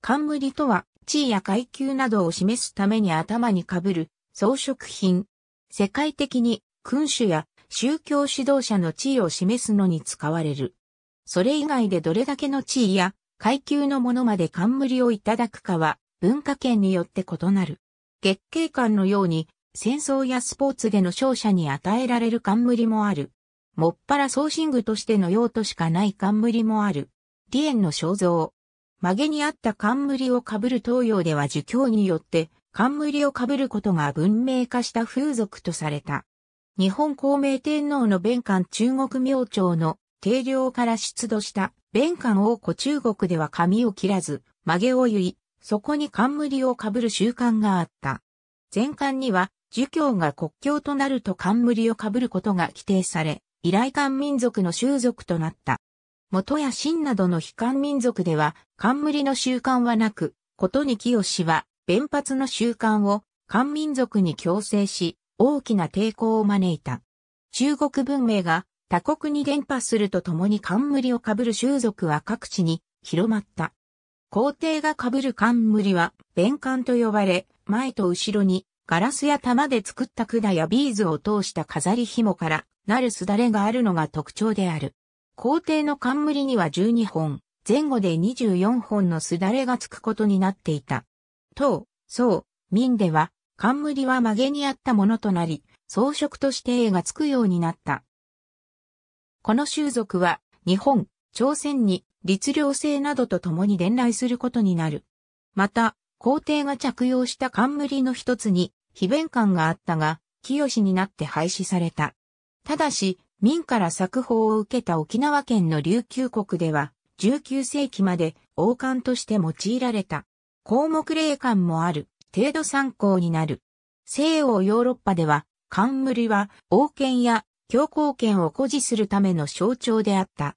冠とは、地位や階級などを示すために頭にかぶる装飾品。世界的に君主や宗教指導者の地位を示すのに使われる。それ以外でどれだけの地位や階級のものまで冠をいただくかは文化圏によって異なる。月桂館のように戦争やスポーツでの勝者に与えられる冠もある。もっぱら送信具としての用途しかない冠もある。リエンの肖像。曲げにあった冠をかぶる東洋では儒教によって冠をかぶることが文明化した風俗とされた。日本孔明天皇の弁官中国明朝の定量から出土した弁官王子中国では髪を切らず曲げを結い、そこに冠をかぶる習慣があった。前巻には儒教が国教となると冠をかぶることが規定され、依頼官民族の習俗となった。元や神などの非漢民族では、冠の習慣はなく、ことに清氏は、弁髪の習慣を漢民族に強制し、大きな抵抗を招いた。中国文明が他国に伝播するとともに冠をかぶる習俗は各地に広まった。皇帝がかぶる冠は、弁冠と呼ばれ、前と後ろにガラスや玉で作った管やビーズを通した飾り紐からなるすだれがあるのが特徴である。皇帝の冠には12本、前後で24本のすだれがつくことになっていた。唐、宋、民では、冠は曲げにあったものとなり、装飾として絵がつくようになった。この習俗は、日本、朝鮮に、律令制などと共に伝来することになる。また、皇帝が着用した冠の一つに、非弁官があったが、清になって廃止された。ただし、民から作法を受けた沖縄県の琉球国では、19世紀まで王冠として用いられた。項目霊感もある、程度参考になる。西欧ヨーロッパでは、冠は王権や教皇権を誇示するための象徴であった。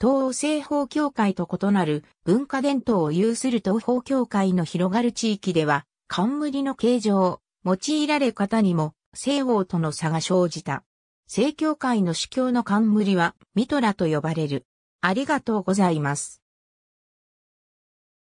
東欧西方教会と異なる文化伝統を有する東方教会の広がる地域では、冠の形状、用いられ方にも西欧との差が生じた。正教会の司教の冠はミトラと呼ばれる。ありがとうございます。